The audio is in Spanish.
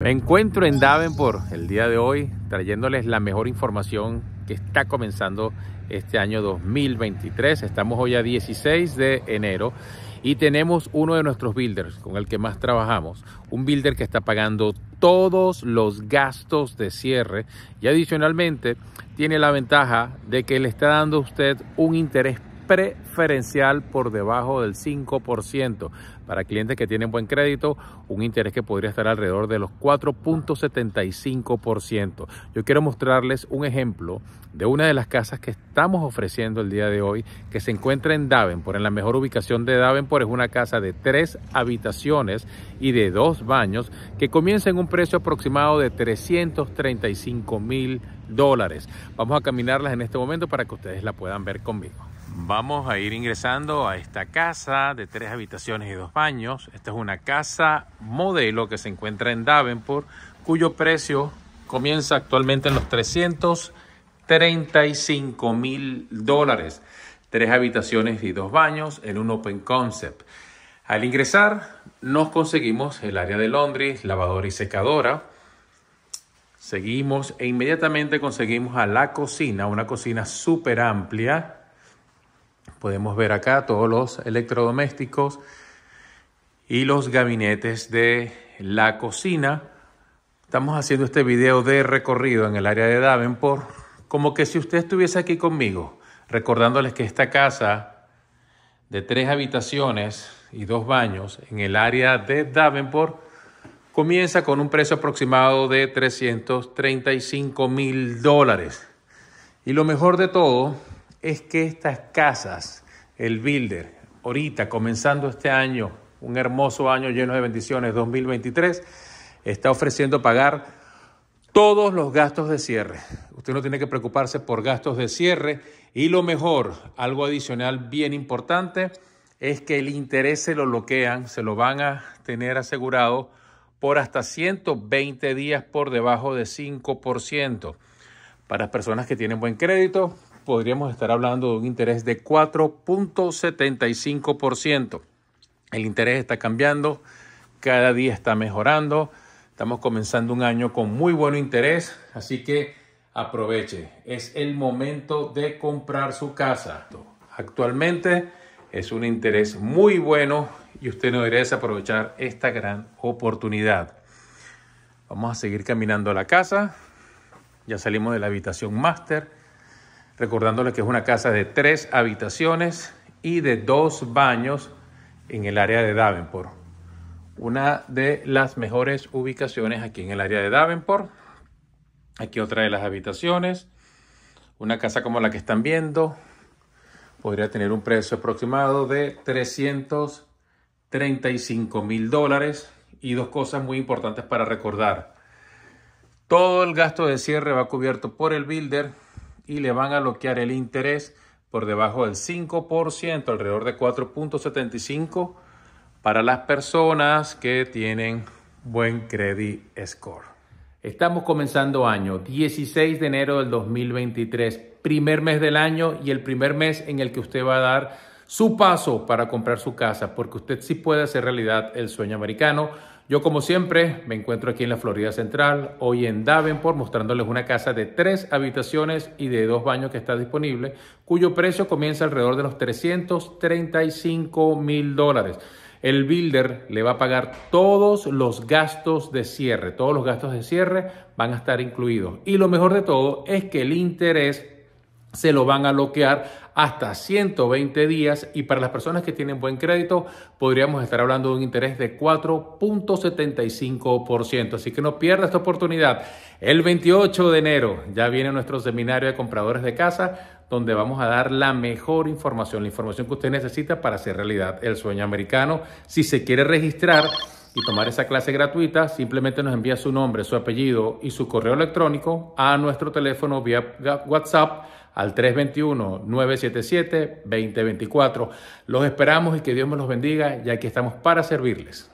Me encuentro en Davenport el día de hoy trayéndoles la mejor información que está comenzando este año 2023. Estamos hoy a 16 de enero y tenemos uno de nuestros builders con el que más trabajamos. Un builder que está pagando todos los gastos de cierre y adicionalmente tiene la ventaja de que le está dando a usted un interés preferencial por debajo del 5%. Para clientes que tienen buen crédito, un interés que podría estar alrededor de los 4.75%. Yo quiero mostrarles un ejemplo de una de las casas que estamos ofreciendo el día de hoy, que se encuentra en Davenport, en la mejor ubicación de Davenport. Es una casa de tres habitaciones y de dos baños que comienza en un precio aproximado de 335 mil dólares. Vamos a caminarlas en este momento para que ustedes la puedan ver conmigo. Vamos a ir ingresando a esta casa de tres habitaciones y dos baños. Esta es una casa modelo que se encuentra en Davenport, cuyo precio comienza actualmente en los 335 mil dólares. Tres habitaciones y dos baños en un open concept. Al ingresar nos conseguimos el área de Londres, lavadora y secadora. Seguimos e inmediatamente conseguimos a la cocina, una cocina súper amplia Podemos ver acá todos los electrodomésticos y los gabinetes de la cocina. Estamos haciendo este video de recorrido en el área de Davenport, como que si usted estuviese aquí conmigo, recordándoles que esta casa de tres habitaciones y dos baños en el área de Davenport comienza con un precio aproximado de 335 mil dólares. Y lo mejor de todo es que estas casas, el Builder, ahorita comenzando este año, un hermoso año lleno de bendiciones, 2023, está ofreciendo pagar todos los gastos de cierre. Usted no tiene que preocuparse por gastos de cierre y lo mejor, algo adicional bien importante, es que el interés se lo bloquean, se lo van a tener asegurado por hasta 120 días por debajo de 5%. Para personas que tienen buen crédito, podríamos estar hablando de un interés de 4.75%. El interés está cambiando, cada día está mejorando. Estamos comenzando un año con muy buen interés, así que aproveche. Es el momento de comprar su casa. Actualmente es un interés muy bueno y usted no debería desaprovechar esta gran oportunidad. Vamos a seguir caminando a la casa. Ya salimos de la habitación máster Recordándole que es una casa de tres habitaciones y de dos baños en el área de Davenport. Una de las mejores ubicaciones aquí en el área de Davenport. Aquí otra de las habitaciones. Una casa como la que están viendo podría tener un precio aproximado de 335 mil dólares. Y dos cosas muy importantes para recordar. Todo el gasto de cierre va cubierto por el builder y le van a bloquear el interés por debajo del 5%, alrededor de 4.75 para las personas que tienen buen credit score. Estamos comenzando año, 16 de enero del 2023, primer mes del año y el primer mes en el que usted va a dar su paso para comprar su casa, porque usted sí puede hacer realidad el sueño americano. Yo como siempre me encuentro aquí en la Florida Central, hoy en Davenport, mostrándoles una casa de tres habitaciones y de dos baños que está disponible, cuyo precio comienza alrededor de los 335 mil dólares. El builder le va a pagar todos los gastos de cierre, todos los gastos de cierre van a estar incluidos. Y lo mejor de todo es que el interés se lo van a bloquear hasta 120 días y para las personas que tienen buen crédito podríamos estar hablando de un interés de 4.75%. Así que no pierda esta oportunidad. El 28 de enero ya viene nuestro seminario de compradores de casa donde vamos a dar la mejor información, la información que usted necesita para hacer realidad el sueño americano. Si se quiere registrar y tomar esa clase gratuita, simplemente nos envía su nombre, su apellido y su correo electrónico a nuestro teléfono vía WhatsApp al 321-977-2024. Los esperamos y que Dios me los bendiga, ya que estamos para servirles.